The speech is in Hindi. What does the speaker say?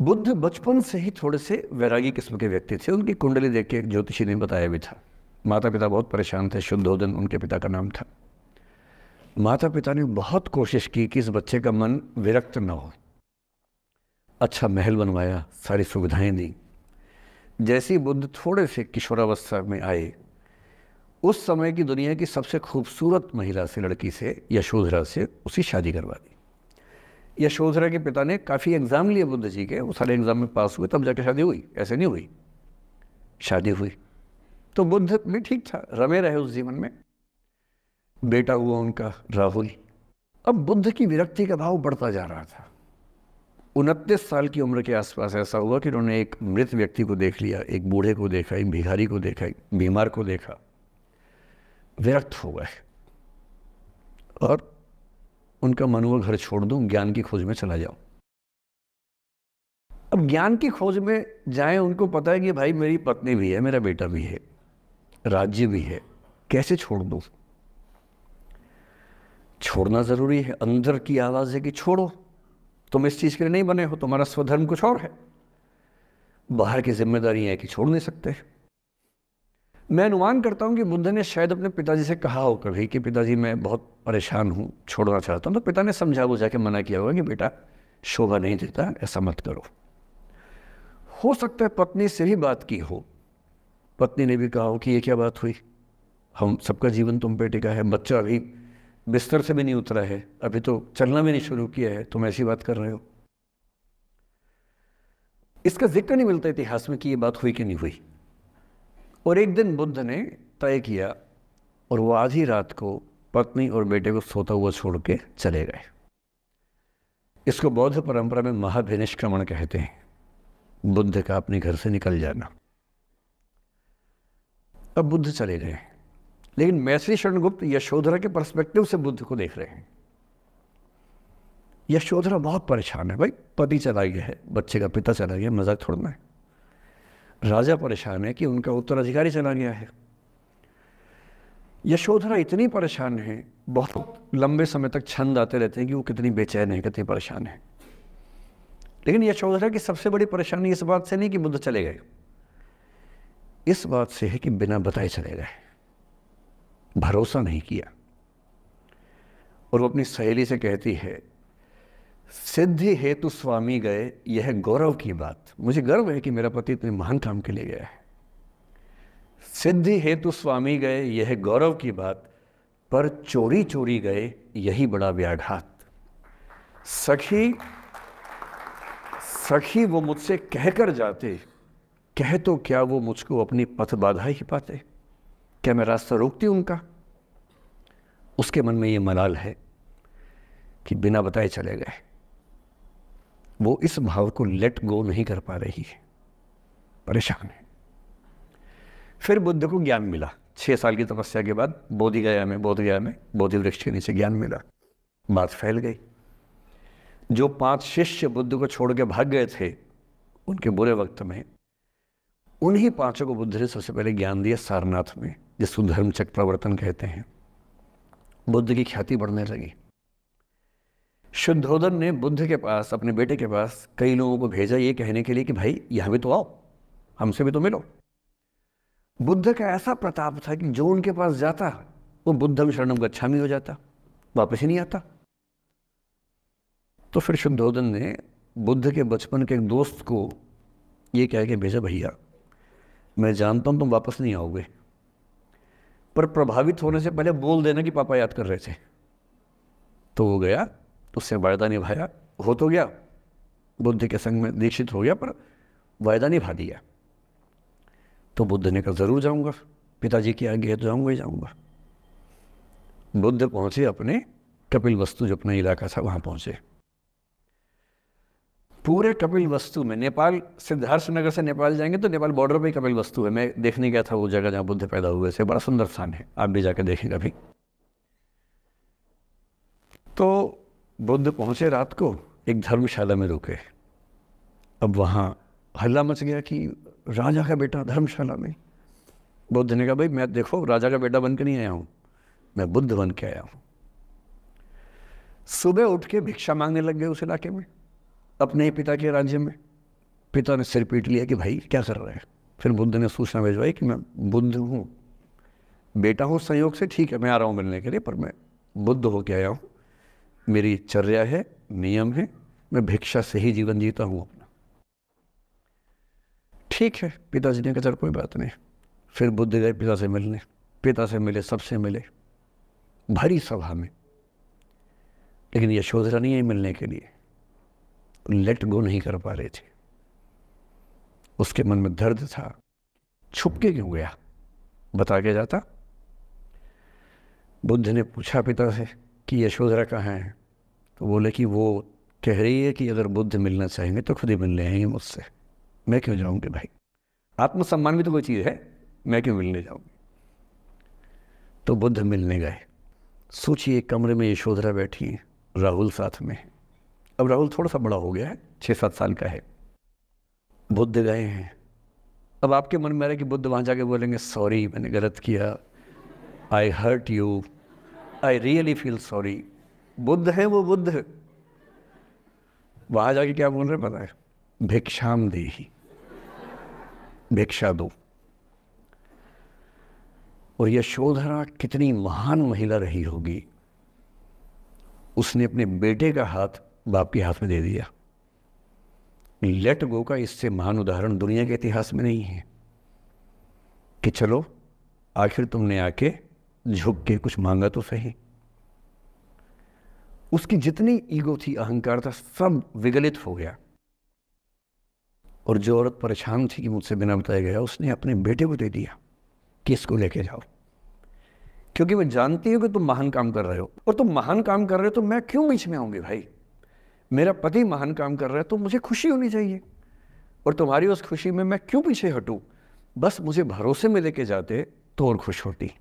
बुद्ध बचपन से ही थोड़े से वैरागी किस्म के व्यक्ति थे उनकी कुंडली देख के एक ज्योतिषी ने बताया भी था माता पिता बहुत परेशान थे शुद्धोदन उनके पिता का नाम था माता पिता ने बहुत कोशिश की कि इस बच्चे का मन विरक्त न हो अच्छा महल बनवाया सारी सुविधाएं दी जैसे बुद्ध थोड़े से किशोरावस्था में आए उस समय की दुनिया की सबसे खूबसूरत महिला से लड़की से यशोधरा से उसी शादी करवा दी यशोधरा के पिता ने काफ़ी एग्ज़ाम लिए बुद्ध जी के वो सारे एग्ज़ाम में पास हुए तब जाके शादी हुई ऐसे नहीं हुई शादी हुई तो बुद्ध भी ठीक था रमे रहे उस जीवन में बेटा हुआ उनका राहुल अब बुद्ध की विरक्ति का भाव बढ़ता जा रहा था उनतीस साल की उम्र के आसपास ऐसा हुआ कि उन्होंने एक मृत व्यक्ति को देख लिया एक बूढ़े को देखा एक भिखारी को देखा एक बीमार को देखा विरक्त हो गए और उनका मन हुआ घर छोड़ दूं ज्ञान की खोज में चला जाओ अब ज्ञान की खोज में जाएं उनको पता है कि भाई मेरी पत्नी भी है मेरा बेटा भी है राज्य भी है कैसे छोड़ दूं छोड़ना ज़रूरी है अंदर की आवाज़ है कि छोड़ो तुम इस चीज़ के लिए नहीं बने हो तुम्हारा स्वधर्म कुछ और है बाहर की जिम्मेदारी है कि छोड़ नहीं सकते मैं अनुमान करता हूँ कि बुद्ध ने शायद अपने पिताजी से कहा हो कभी कि पिताजी मैं बहुत परेशान हूँ छोड़ना चाहता हूँ तो पिता ने समझा बुझा के मना किया होगा कि बेटा शोभा नहीं देता ऐसा मत करो हो सकता है पत्नी से भी बात की हो पत्नी ने भी कहा हो कि ये क्या बात हुई हम सबका जीवन तुम पे टिका है बच्चा अभी बिस्तर से भी नहीं उतरा है अभी तो चलना भी नहीं शुरू किया है तुम ऐसी बात कर रहे हो इसका जिक्र नहीं मिलता इतिहास में कि ये बात हुई कि नहीं हुई और एक दिन बुद्ध ने तय किया और वो आधी रात को पत्नी और बेटे को सोता हुआ छोड़ के चले गए इसको बौद्ध परंपरा में महाभिनिष्क्रमण कहते हैं बुद्ध का अपने घर से निकल जाना अब बुद्ध चले गए लेकिन मैत्री शरणगुप्त यशोधरा के पर्सपेक्टिव से बुद्ध को देख रहे हैं यशोधरा बहुत परेशान है भाई पति चला गया है बच्चे का पिता चला गया मजाक थोड़ना है राजा परेशान है कि उनका उत्तराधिकारी चला गया है यशोधरा इतनी परेशान है बहुत लंबे समय तक छंद आते रहते हैं कि वो कितनी बेचैन है कितनी परेशान है लेकिन यशोधरा की सबसे बड़ी परेशानी इस बात से नहीं कि बुद्ध चले गए इस बात से है कि बिना बताए चले गए भरोसा नहीं किया और वो अपनी सहेली से कहती है सिद्धि हेतु स्वामी गए यह गौरव की बात मुझे गर्व है कि मेरा पति इतने महान काम के लिए गया है सिद्धि हेतु स्वामी गए यह गौरव की बात पर चोरी चोरी गए यही बड़ा व्याघात सखी सखी वो मुझसे कह कर जाते कह तो क्या वो मुझको अपनी पथ बाधा ही पाते क्या मैं रास्ता रोकती उनका उसके मन में ये मलाल है कि बिना बताए चले गए वो इस भाव को लेट गो नहीं कर पा रही है परेशान है फिर बुद्ध को ज्ञान मिला छह साल की तपस्या के बाद बोधि गया में बोध गया में बोधि वृक्ष के नीचे ज्ञान मिला बात फैल गई जो पांच शिष्य बुद्ध को छोड़ के भाग गए थे उनके बुरे वक्त में उन्हीं पांचों को बुद्ध ने सबसे पहले ज्ञान दिया सारनाथ में जिसको धर्मचक प्रवर्तन कहते हैं बुद्ध की ख्याति बढ़ने लगी शुद्धोधन ने बुद्ध के पास अपने बेटे के पास कई लोगों को भेजा ये कहने के लिए कि भाई यहां भी तो आओ हमसे भी तो मिलो बुद्ध का ऐसा प्रताप था कि जो उनके पास जाता वो बुद्धम शरणम गच्छा हो जाता वापस ही नहीं आता तो फिर शुद्धोधन ने बुद्ध के बचपन के एक दोस्त को ये कह के भेजा भैया मैं जानता हूँ तुम वापस नहीं आओगे पर प्रभावित होने से पहले बोल देना कि पापा याद कर रहे थे तो वो गया उससे वायदा निभाया हो तो गया बुद्ध के संग में दीक्षित हो गया पर वायदा निभा दिया तो बुद्ध ने कहा ज़रूर जाऊंगा पिताजी की आगे है तो जाऊंगा ही जाऊंगा बुद्ध पहुंचे अपने कपिल वस्तु जो अपना इलाका था वहां पहुंचे पूरे कपिल वस्तु में नेपाल सिद्धार्थ नगर से नेपाल जाएंगे तो नेपाल बॉर्डर पर ही कपिल वस्तु है मैं देखने गया था वो जगह जहां बुद्ध पैदा हुए थे बड़ा सुंदर स्थान है आप भी जाकर देखेंगे अभी तो बुद्ध पहुंचे रात को एक धर्मशाला में रुके अब वहाँ हल्ला मच गया कि राजा का बेटा धर्मशाला में बुद्ध ने कहा भाई मैं देखो राजा का बेटा बन के नहीं आया हूँ मैं बुद्ध बन के आया हूँ सुबह उठ के भिक्षा मांगने लग गए उस इलाके में अपने पिता के राज्य में पिता ने सिर पीट लिया कि भाई क्या कर रहे हैं फिर बुद्ध ने सूचना भेजवाई कि मैं बुद्ध हूँ बेटा हूँ संयोग से ठीक है मैं आ रहा हूँ मिलने के लिए पर मैं बुद्ध होके आया हूँ मेरी चर्या है नियम है मैं भिक्षा से ही जीवन जीता हूँ अपना ठीक है पिताजी ने कहा चल कोई बात नहीं फिर बुद्ध गए पिता से मिलने पिता से मिले सबसे मिले भरी सभा में लेकिन यशोधरा नहीं आई मिलने के लिए लेट गो नहीं कर पा रहे थे उसके मन में दर्द था छुप के क्यों गया बता के जाता बुद्ध ने पूछा पिता से कि यशोधरा कहाँ है तो बोले कि वो कह रही है कि अगर बुद्ध मिलना चाहेंगे तो खुद ही मिलने आएंगे मुझसे मैं क्यों जाऊँगी भाई आत्मसम्मान भी तो कोई चीज़ है मैं क्यों मिलने जाऊँगी तो बुद्ध मिलने गए सोचिए कमरे में यशोधरा बैठी है राहुल साथ में है अब राहुल थोड़ा सा बड़ा हो गया है छः सात साल का है बुद्ध गए हैं अब आपके मन में आ रहा है कि बुद्ध वहाँ जाके बोलेंगे सॉरी मैंने गलत किया I hurt you I really feel sorry बुद्ध है वो बुद्ध वहां जाके क्या बोल रहे पता है भिक्षाम दे ही भिक्षा दो और यशोधरा कितनी महान महिला रही होगी उसने अपने बेटे का हाथ बाप के हाथ में दे दिया लेट गो का इससे महान उदाहरण दुनिया के इतिहास में नहीं है कि चलो आखिर तुमने आके झुक के कुछ मांगा तो सही उसकी जितनी ईगो थी अहंकार था सब विगलित हो गया और जो औरत परेशान थी कि मुझसे बिना बताया गया उसने अपने बेटे को दे दिया कि इसको लेके जाओ क्योंकि वह जानती है कि तुम महान काम कर रहे हो और तुम महान काम कर रहे हो तो मैं क्यों बीच में आऊंगी भाई मेरा पति महान काम कर रहा है तो मुझे खुशी होनी चाहिए और तुम्हारी उस खुशी में मैं क्यों पीछे हटूँ बस मुझे भरोसे में लेके जाते तो और खुश होती